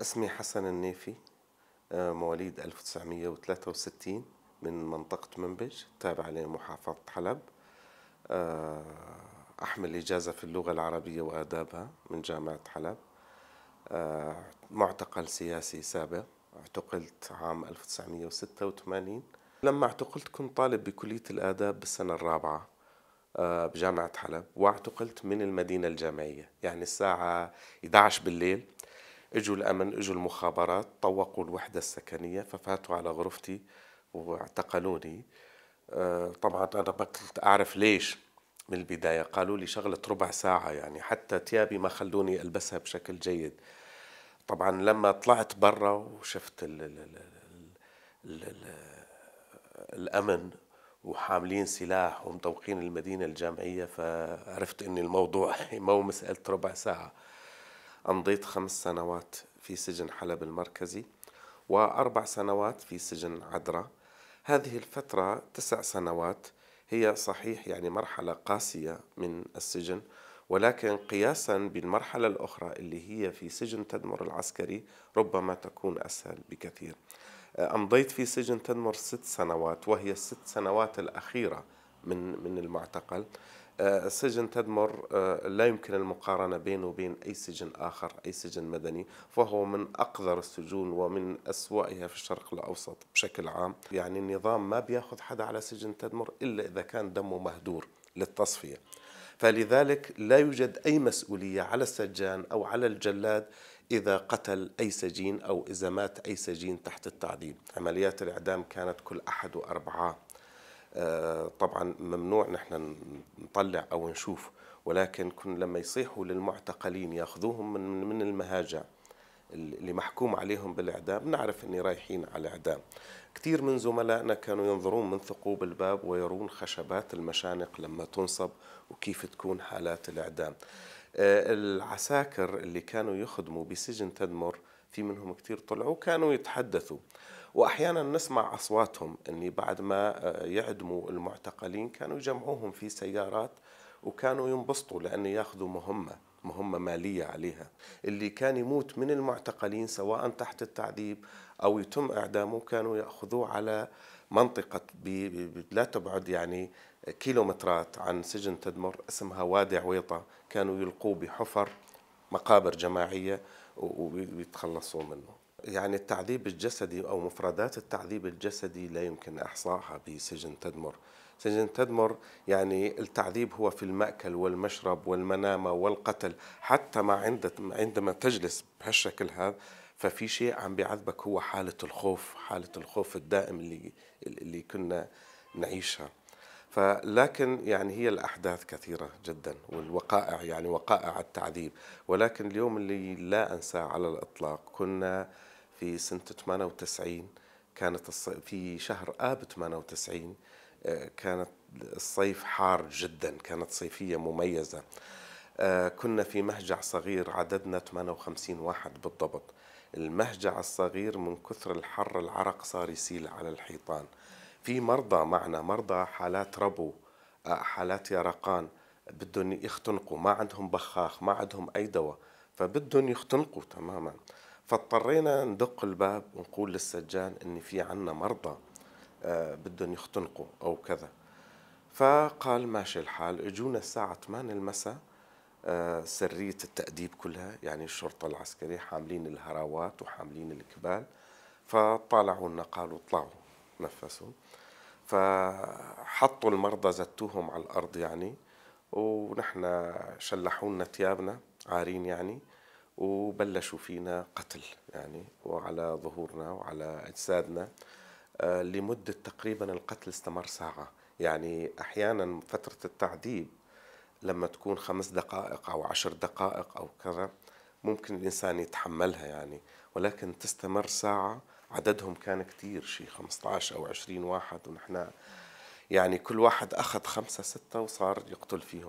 اسمي حسن النيفي آه، مواليد 1963 من منطقة منبج تابعة لمحافظة حلب آه، أحمل إجازة في اللغة العربية وآدابها من جامعة حلب آه، معتقل سياسي سابق اعتقلت عام 1986 لما اعتقلت كنت طالب بكلية الآداب بالسنة الرابعة بجامعة حلب واعتقلت من المدينة الجامعية يعني الساعة 11 بالليل اجوا الامن اجوا المخابرات طوقوا الوحده السكنيه ففاتوا على غرفتي واعتقلوني آه، طبعا انا ما كنت اعرف ليش من البدايه قالوا لي شغله ربع ساعه يعني حتى ثيابي ما خلوني البسها بشكل جيد طبعا لما طلعت برا وشفت الـ الـ الـ الـ الـ الامن وحاملين سلاح ومطوقين المدينه الجامعيه فعرفت ان الموضوع مو مساله ربع ساعه أمضيت خمس سنوات في سجن حلب المركزي وأربع سنوات في سجن عدرا هذه الفترة تسع سنوات هي صحيح يعني مرحلة قاسية من السجن ولكن قياسا بالمرحلة الأخرى اللي هي في سجن تدمر العسكري ربما تكون أسهل بكثير أمضيت في سجن تدمر ست سنوات وهي الست سنوات الأخيرة من من المعتقل آه، سجن تدمر آه، لا يمكن المقارنة بينه وبين أي سجن آخر أي سجن مدني فهو من أقذر السجون ومن أسوأها في الشرق الأوسط بشكل عام يعني النظام ما بياخذ حدا على سجن تدمر إلا إذا كان دمه مهدور للتصفية فلذلك لا يوجد أي مسؤولية على السجان أو على الجلاد إذا قتل أي سجين أو إذا مات أي سجين تحت التعذيب عمليات الإعدام كانت كل أحد وأربعة آه، طبعا ممنوع نحن نطلع أو نشوف ولكن كن لما يصيحوا للمعتقلين ياخذوهم من من المهاجع اللي محكوم عليهم بالاعدام نعرف اني رايحين على الاعدام كثير من زملائنا كانوا ينظرون من ثقوب الباب ويرون خشبات المشانق لما تنصب وكيف تكون حالات الاعدام آه، العساكر اللي كانوا يخدموا بسجن تدمر في منهم كثير طلعوا كانوا يتحدثوا واحيانا نسمع اصواتهم اني بعد ما آه، يعدموا المعتقلين كانوا يجمعوهم في سيارات وكانوا ينبسطوا لانه ياخذوا مهمه مهمة مالية عليها اللي كان يموت من المعتقلين سواء تحت التعذيب أو يتم إعدامه كانوا يأخذوه على منطقة بي بي لا تبعد يعني كيلومترات عن سجن تدمر اسمها وادي عويطة كانوا يلقوه بحفر مقابر جماعية وبيتخلصوا منه يعني التعذيب الجسدي أو مفردات التعذيب الجسدي لا يمكن إحصائها بسجن تدمر سجن تدمر يعني التعذيب هو في المأكل والمشرب والمنامة والقتل حتى ما عند عندما تجلس بهالشكل هذا ففي شيء عم بيعذبك هو حالة الخوف حالة الخوف الدائم اللي اللي كنا نعيشها فلكن يعني هي الأحداث كثيرة جدا والوقائع يعني وقائع التعذيب ولكن اليوم اللي لا أنساه على الإطلاق كنا في سنة 98 كانت في شهر آب 98 آه، كانت الصيف حار جدا كانت صيفية مميزة آه، كنا في مهجع صغير عددنا 58 واحد بالضبط المهجع الصغير من كثر الحر العرق صار يسيل على الحيطان في مرضى معنا مرضى حالات ربو آه، حالات يرقان بدهم يختنقوا ما عندهم بخاخ ما عندهم أي دواء فبدهم يختنقوا تماما فاضطرينا ندق الباب ونقول للسجان ان في عنا مرضى آه، بدهم يختنقوا او كذا فقال ماشي الحال اجونا الساعة 8 المساء آه، سرية التأديب كلها يعني الشرطة العسكرية حاملين الهراوات وحاملين الكبال فطالعوا لنا قالوا اطلعوا نفسوا فحطوا المرضى زتوهم على الأرض يعني ونحن شلحوا لنا ثيابنا عارين يعني وبلشوا فينا قتل يعني وعلى ظهورنا وعلى أجسادنا آه، لمدة تقريبا القتل استمر ساعة يعني أحيانا فترة التعذيب لما تكون خمس دقائق أو عشر دقائق أو كذا ممكن الإنسان يتحملها يعني ولكن تستمر ساعة عددهم كان كتير شي 15 أو 20 واحد ونحن يعني كل واحد أخذ خمسة ستة وصار يقتل فيهم